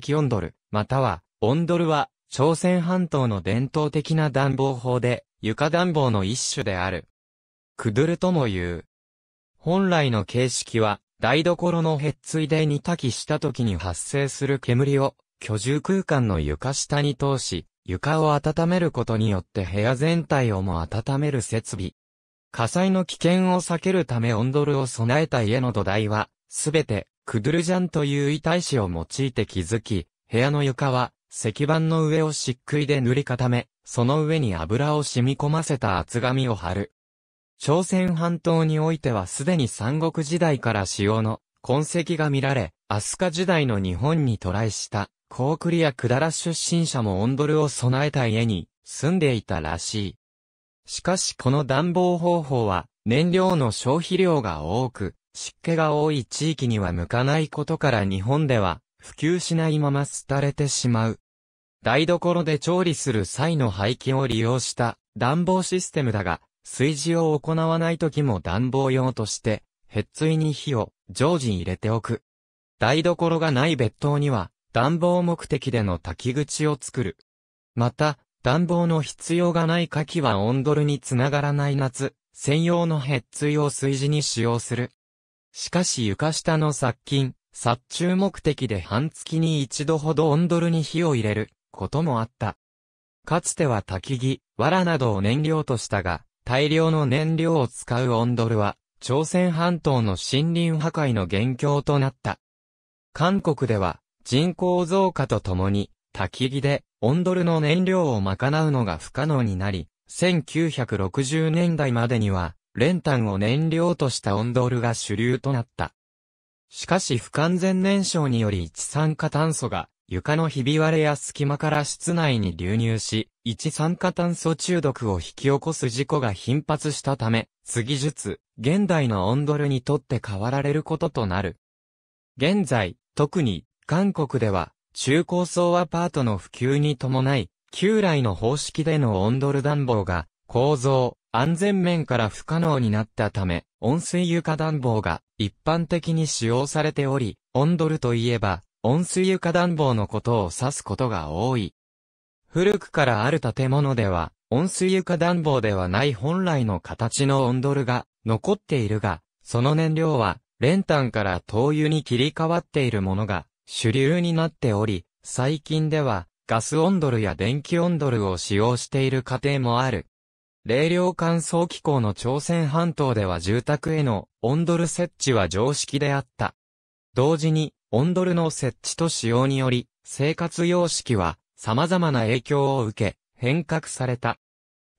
的温ドル、または、温ドルは、朝鮮半島の伝統的な暖房法で、床暖房の一種である。クドゥルとも言う。本来の形式は、台所のへっついで煮炊きした時に発生する煙を、居住空間の床下に通し、床を温めることによって部屋全体をも温める設備。火災の危険を避けるため温ドルを備えた家の土台は、すべてクドゥルジャンという遺体紙を用いて築き、部屋の床は石板の上を漆喰で塗り固め、その上に油を染み込ませた厚紙を貼る。朝鮮半島においてはすでに三国時代から使用の痕跡が見られ、アスカ時代の日本に渡来した、コークリやクダラ出身者もオンドルを備えた家に住んでいたらしい。しかしこの暖房方法は燃料の消費量が多く、湿気が多い地域には向かないことから日本では普及しないまま廃れてしまう。台所で調理する際の排気を利用した暖房システムだが、炊事を行わない時も暖房用として、へっついに火を常時入れておく。台所がない別棟には、暖房目的での炊き口を作る。また、暖房の必要がない牡蠣は温ドルにつながらない夏、専用のへっついを炊事に使用する。しかし床下の殺菌、殺虫目的で半月に一度ほどオンドルに火を入れることもあった。かつては焚き木、藁などを燃料としたが、大量の燃料を使うオンドルは、朝鮮半島の森林破壊の元凶となった。韓国では、人口増加とともに、焚き木で、オンドルの燃料を賄うのが不可能になり、1960年代までには、練炭を燃料としたオンドールが主流となった。しかし不完全燃焼により一酸化炭素が床のひび割れや隙間から室内に流入し、一酸化炭素中毒を引き起こす事故が頻発したため、次術、現代のオンドルにとって変わられることとなる。現在、特に、韓国では、中高層アパートの普及に伴い、旧来の方式でのオンドル暖房が、構造、安全面から不可能になったため、温水床暖房が一般的に使用されており、温ドルといえば、温水床暖房のことを指すことが多い。古くからある建物では、温水床暖房ではない本来の形の温ドルが残っているが、その燃料は、練炭から灯油に切り替わっているものが主流になっており、最近ではガス温ドルや電気温ドルを使用している家庭もある。冷涼乾燥気候の朝鮮半島では住宅への温ドル設置は常識であった。同時に、温ドルの設置と使用により、生活様式は様々な影響を受け、変革された。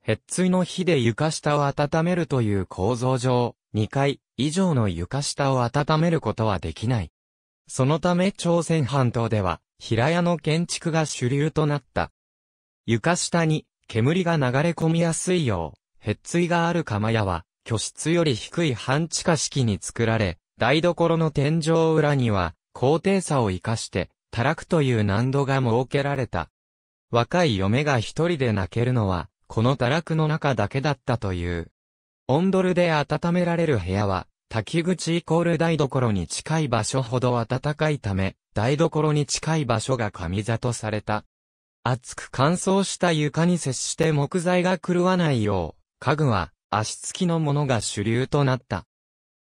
ヘッツイの火で床下を温めるという構造上、2階以上の床下を温めることはできない。そのため朝鮮半島では、平屋の建築が主流となった。床下に煙が流れ込みやすいよう、へっついがある釜屋は、居室より低い半地下式に作られ、台所の天井裏には、高低差を生かして、たらくという難度が設けられた。若い嫁が一人で泣けるのは、このたらくの中だけだったという。オンドルで温められる部屋は、滝口イコール台所に近い場所ほど暖かいため、台所に近い場所が上座とされた。熱く乾燥した床に接して木材が狂わないよう、家具は足つきのものが主流となった。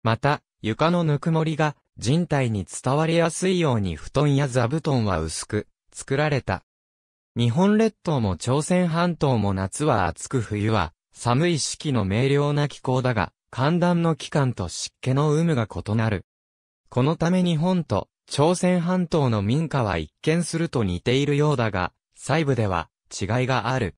また、床のぬくもりが人体に伝わりやすいように布団や座布団は薄く作られた。日本列島も朝鮮半島も夏は暑く冬は寒い四季の明瞭な気候だが、寒暖の期間と湿気の有無が異なる。このため日本と朝鮮半島の民家は一見すると似ているようだが、細部では違いがある。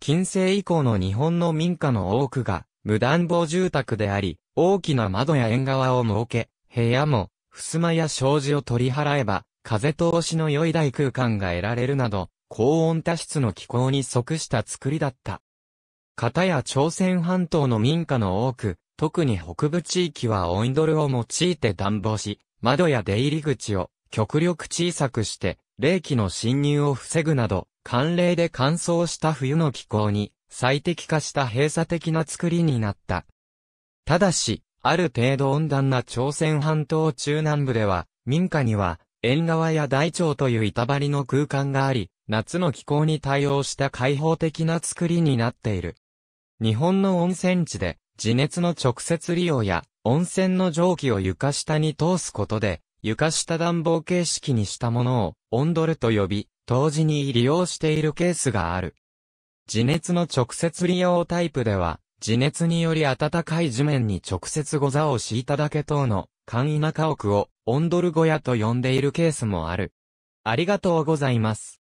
近世以降の日本の民家の多くが無暖房住宅であり、大きな窓や縁側を設け、部屋も、襖や障子を取り払えば、風通しの良い大空間が得られるなど、高温多湿の気候に即した作りだった。片や朝鮮半島の民家の多く、特に北部地域はオインドルを用いて暖房し、窓や出入り口を極力小さくして、冷気の侵入を防ぐなど、寒冷で乾燥した冬の気候に最適化した閉鎖的な作りになった。ただし、ある程度温暖な朝鮮半島中南部では、民家には、縁側や大腸という板張りの空間があり、夏の気候に対応した開放的な作りになっている。日本の温泉地で、地熱の直接利用や、温泉の蒸気を床下に通すことで、床下暖房形式にしたものを、オンドルと呼び、同時に利用しているケースがある。地熱の直接利用タイプでは、地熱により暖かい地面に直接ご座を敷いただけ等の簡易な家屋をオンドル小屋と呼んでいるケースもある。ありがとうございます。